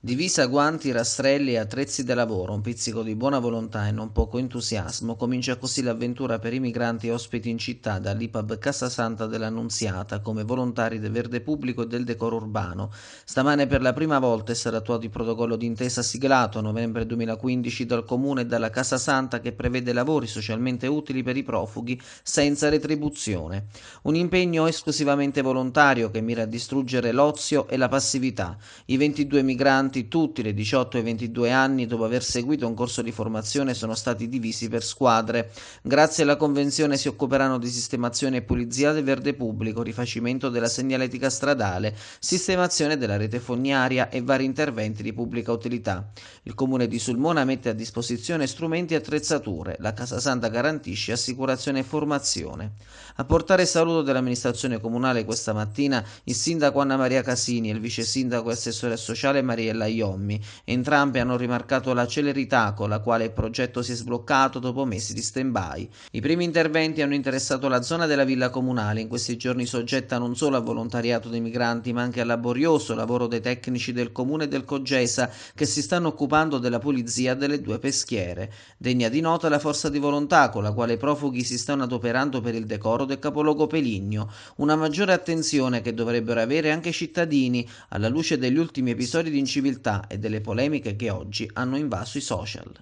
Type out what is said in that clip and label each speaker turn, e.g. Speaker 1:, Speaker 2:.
Speaker 1: Divisa guanti, rastrelli e attrezzi da lavoro, un pizzico di buona volontà e non poco entusiasmo, comincia così l'avventura per i migranti ospiti in città dall'IPAB Casa Santa dell'Annunziata come volontari del verde pubblico e del decoro urbano. Stamane per la prima volta è stato attuato il protocollo d'intesa siglato a novembre 2015 dal Comune e dalla Casa Santa che prevede lavori socialmente utili per i profughi senza retribuzione. Un impegno esclusivamente volontario che mira a distruggere l'ozio e la passività. I 22 migranti migranti, tutti le 18 ai 22 anni, dopo aver seguito un corso di formazione, sono stati divisi per squadre. Grazie alla convenzione si occuperanno di sistemazione e pulizia del verde pubblico, rifacimento della segnaletica stradale, sistemazione della rete fognaria e vari interventi di pubblica utilità. Il comune di Sulmona mette a disposizione strumenti e attrezzature. La Casa Santa garantisce assicurazione e formazione. A portare saluto dell'amministrazione comunale questa mattina il sindaco Anna Maria Casini e il vice sindaco e assessore sociale Maria della Iommi. Entrambe hanno rimarcato la celerità con la quale il progetto si è sbloccato dopo mesi di stand-by. I primi interventi hanno interessato la zona della villa comunale, in questi giorni soggetta non solo al volontariato dei migranti, ma anche al laborioso lavoro dei tecnici del comune e del Cogesa che si stanno occupando della pulizia delle due peschiere. Degna di nota la forza di volontà con la quale i profughi si stanno adoperando per il decoro del capoluogo Peligno, una maggiore attenzione che dovrebbero avere anche i cittadini alla luce degli ultimi episodi di inciviltà civiltà e delle polemiche che oggi hanno invaso i social.